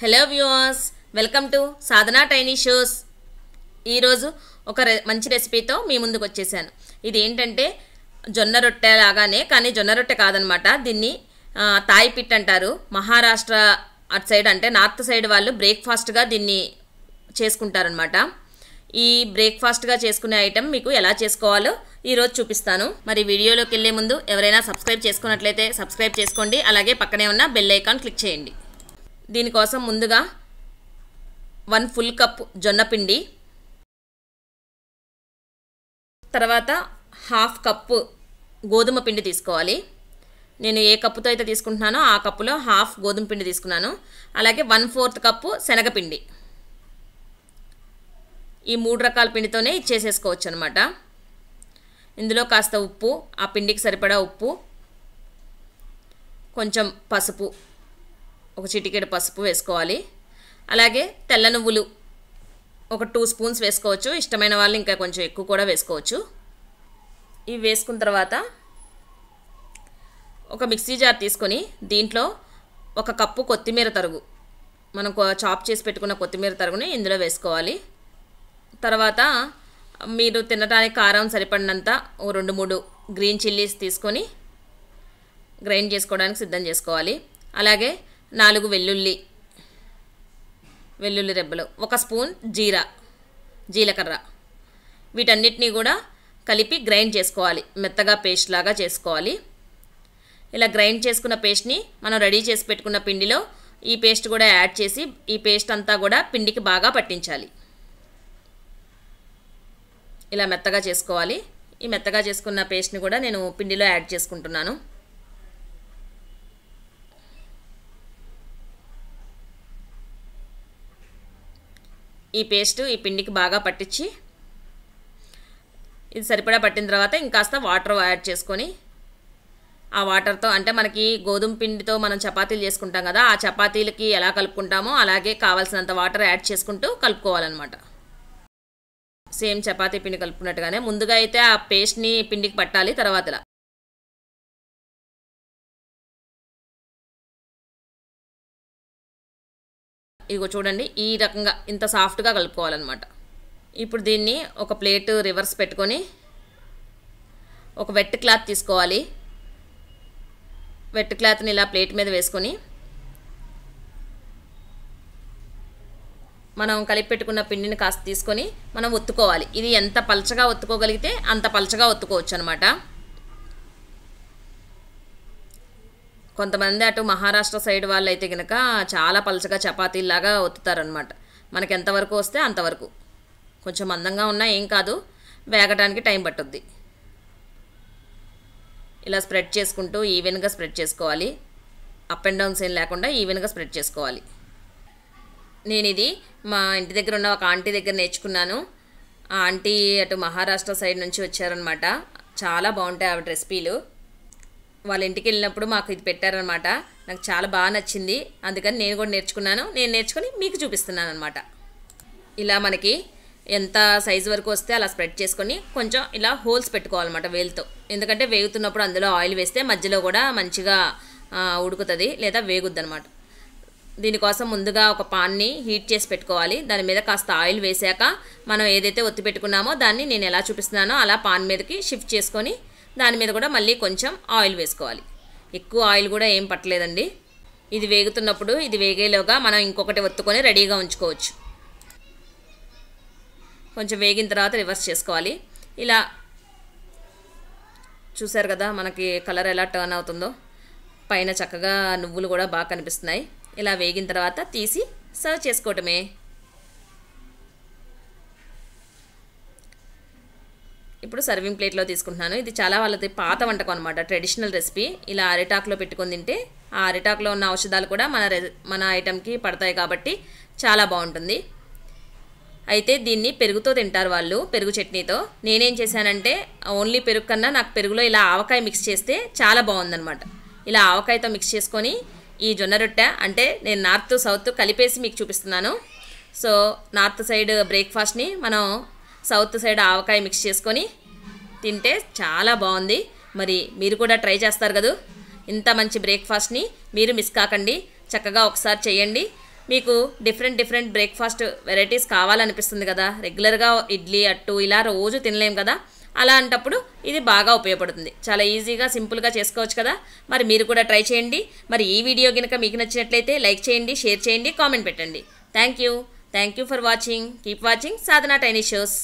hello viewers welcome to Sadhana tiny shows ఈరోజు ఒక మంచి రెసిపీతో మీ ముందుకు వచ్చేసాను ఇది ఏంటంటే జొన్న రొట్టె లాగానే కానీ జొన్న రొట్టె కాదనమాట దీన్ని తాయి పిట్ అంటారు మహారాష్ట్ర అటు సైడ్ అంటే నార్త్ సైడ్ వాళ్ళు బ్రేక్ఫాస్ట్గా దీన్ని చేసుకుంటారనమాట ఈ బ్రేక్ఫాస్ట్గా చేసుకునే ఐటెం మీకు ఎలా చేసుకోవాలో ఈరోజు చూపిస్తాను మరి వీడియోలోకి వెళ్ళే ముందు ఎవరైనా సబ్స్క్రైబ్ చేసుకున్నట్లయితే సబ్స్క్రైబ్ చేసుకోండి అలాగే పక్కనే ఉన్న బెల్ ఐకాన్ క్లిక్ చేయండి దీనికోసం ముందుగా వన్ ఫుల్ కప్ జొన్నపిండి తర్వాత హాఫ్ కప్పు గోధుమ పిండి తీసుకోవాలి నేను ఏ కప్పుతో అయితే తీసుకుంటున్నానో ఆ కప్పులో హాఫ్ గోధుమ పిండి తీసుకున్నాను అలాగే వన్ ఫోర్త్ కప్పు శనగపిండి ఈ మూడు రకాల పిండితోనే ఇచ్చేసేసుకోవచ్చు అనమాట ఇందులో కాస్త ఉప్పు ఆ పిండికి సరిపడా ఉప్పు కొంచెం పసుపు ఒక చిటికెడు పసుపు వేసుకోవాలి అలాగే తెల్ల నువ్వులు ఒక టూ స్పూన్స్ వేసుకోవచ్చు ఇష్టమైన వాళ్ళు ఇంకా కొంచెం ఎక్కువ కూడా వేసుకోవచ్చు ఇవి వేసుకున్న తర్వాత ఒక మిక్సీ జార్ తీసుకొని దీంట్లో ఒక కప్పు కొత్తిమీర తరుగు మనం చాప్ చేసి పెట్టుకున్న కొత్తిమీర తరుగుని ఇందులో వేసుకోవాలి తర్వాత మీరు తినడానికి కారం సరిపడినంత ఓ రెండు మూడు గ్రీన్ చిల్లీస్ తీసుకొని గ్రైండ్ చేసుకోవడానికి సిద్ధం చేసుకోవాలి అలాగే నాలుగు వెల్లుల్లి వెల్లుల్లి రెబ్బలు ఒక స్పూన్ జీరా జీలకర్ర వీటన్నిటినీ కూడా కలిపి గ్రైండ్ చేసుకోవాలి మెత్తగా పేస్ట్ లాగా చేసుకోవాలి ఇలా గ్రైండ్ చేసుకున్న పేస్ట్ని మనం రెడీ చేసి పెట్టుకున్న పిండిలో ఈ పేస్ట్ కూడా యాడ్ చేసి ఈ పేస్ట్ అంతా కూడా పిండికి బాగా పట్టించాలి ఇలా మెత్తగా చేసుకోవాలి ఈ మెత్తగా చేసుకున్న పేస్ట్ని కూడా నేను పిండిలో యాడ్ చేసుకుంటున్నాను ఈ పేస్ట్ ఈ పిండికి బాగా పట్టించి ఇది సరిపడా పట్టిన తర్వాత ఇంకాస్త వాటర్ యాడ్ చేసుకొని ఆ వాటర్తో అంటే మనకి గోధుమ పిండితో మనం చపాతీలు చేసుకుంటాం కదా ఆ చపాతీలకి ఎలా కలుపుకుంటామో అలాగే కావాల్సినంత వాటర్ యాడ్ చేసుకుంటూ కలుపుకోవాలన్నమాట సేమ్ చపాతీ పిండి కలుపుకున్నట్టుగానే ముందుగా అయితే ఆ పేస్ట్ని పిండికి పట్టాలి తర్వాత ఇదిగో చూడండి ఈ రకంగా ఇంత సాఫ్ట్గా కలుపుకోవాలన్నమాట ఇప్పుడు దీన్ని ఒక ప్లేట్ రివర్స్ పెట్టుకొని ఒక వెట్ క్లాత్ తీసుకోవాలి వెట్ క్లాత్ని ఇలా ప్లేట్ మీద వేసుకొని మనం కలిపి పెట్టుకున్న పిండిని కాస్త తీసుకొని మనం ఒత్తుకోవాలి ఇది ఎంత పలచగా ఒత్తుకోగలిగితే అంత పలచగా ఒత్తుకోవచ్చు అనమాట కొంతమంది అటు మహారాష్ట్ర సైడ్ వాళ్ళు అయితే కనుక చాలా పలచగా చపాతీలాగా ఒత్తుతారనమాట మనకి ఎంతవరకు వస్తే అంతవరకు కొంచెం మందంగా ఉన్నా ఏం కాదు వేగటానికి టైం పట్టుద్ది ఇలా స్ప్రెడ్ చేసుకుంటూ ఈవెన్గా స్ప్రెడ్ చేసుకోవాలి అప్ అండ్ డౌన్స్ ఏం లేకుండా ఈవెన్గా స్ప్రెడ్ చేసుకోవాలి నేను ఇది మా ఇంటి దగ్గర ఉన్న ఒక ఆంటీ దగ్గర నేర్చుకున్నాను ఆ ఆంటీ అటు మహారాష్ట్ర సైడ్ నుంచి వచ్చారనమాట చాలా బాగుంటాయి ఆవిడ రెసిపీలు వాళ్ళ ఇంటికి వెళ్ళినప్పుడు మాకు ఇది పెట్టారనమాట నాకు చాలా బాగా నచ్చింది అందుకని నేను కూడా నేర్చుకున్నాను నేను నేర్చుకుని మీకు చూపిస్తున్నాను అనమాట ఇలా మనకి ఎంత సైజు వరకు వస్తే అలా స్ప్రెడ్ చేసుకొని కొంచెం ఇలా హోల్స్ పెట్టుకోవాలన్నమాట వేలుతో ఎందుకంటే వేగుతున్నప్పుడు అందులో ఆయిల్ వేస్తే మధ్యలో కూడా మంచిగా ఉడుకుతుంది లేదా వేగుద్ది అనమాట దీనికోసం ముందుగా ఒక పాన్ని హీట్ చేసి పెట్టుకోవాలి దాని మీద కాస్త ఆయిల్ వేసాక మనం ఏదైతే ఒత్తి పెట్టుకున్నామో దాన్ని నేను ఎలా చూపిస్తున్నానో అలా పాన్ మీదకి షిఫ్ట్ చేసుకొని దాని మీద కూడా మళ్ళీ కొంచెం ఆయిల్ వేసుకోవాలి ఎక్కువ ఆయిల్ కూడా ఏం పట్టలేదండి ఇది వేగుతున్నప్పుడు ఇది వేగేలోగా మనం ఇంకొకటి ఒత్తుకొని రెడీగా ఉంచుకోవచ్చు కొంచెం వేగిన తర్వాత రివర్స్ చేసుకోవాలి ఇలా చూసారు కదా మనకి కలర్ ఎలా టర్న్ అవుతుందో పైన చక్కగా నువ్వులు కూడా బాగా కనిపిస్తున్నాయి ఇలా వేగిన తర్వాత తీసి సర్వ్ చేసుకోవటమే ఇప్పుడు సర్వింగ్ ప్లేట్లో తీసుకుంటున్నాను ఇది చాలా వాళ్ళది పాత వంటకం అనమాట ట్రెడిషనల్ రెసిపీ ఇలా అరిటాకులో పెట్టుకుని తింటే ఆ అరిటాకులో ఉన్న ఔషధాలు కూడా మన మన ఐటెంకి పడతాయి కాబట్టి చాలా బాగుంటుంది అయితే దీన్ని పెరుగుతో తింటారు వాళ్ళు పెరుగు చట్నీతో నేనేం చేశానంటే ఓన్లీ పెరుగు కన్నా నాకు పెరుగులో ఇలా ఆవకాయ మిక్స్ చేస్తే చాలా బాగుందనమాట ఇలా ఆవకాయతో మిక్స్ చేసుకొని ఈ జొన్న రొట్టె అంటే నేను నార్త్ సౌత్ కలిపేసి మీకు చూపిస్తున్నాను సో నార్త్ సైడ్ బ్రేక్ఫాస్ట్ని మనం సౌత్ సైడ్ ఆవకాయ మిక్స్ చేసుకొని తింటే చాలా బాగుంది మరి మీరు కూడా ట్రై చేస్తారు కదా ఇంత మంచి బ్రేక్ఫాస్ట్ని మీరు మిస్ కాకండి చక్కగా ఒకసారి చేయండి మీకు డిఫరెంట్ డిఫరెంట్ బ్రేక్ఫాస్ట్ వెరైటీస్ కావాలనిపిస్తుంది కదా రెగ్యులర్గా ఇడ్లీ అట్టు ఇలా రోజు తినలేం కదా అలాంటప్పుడు ఇది బాగా ఉపయోగపడుతుంది చాలా ఈజీగా సింపుల్గా చేసుకోవచ్చు కదా మరి మీరు కూడా ట్రై చేయండి మరి ఈ వీడియో కనుక మీకు నచ్చినట్లయితే లైక్ చేయండి షేర్ చేయండి కామెంట్ పెట్టండి thank you thank you for watching keep watching Sadhana tiny shows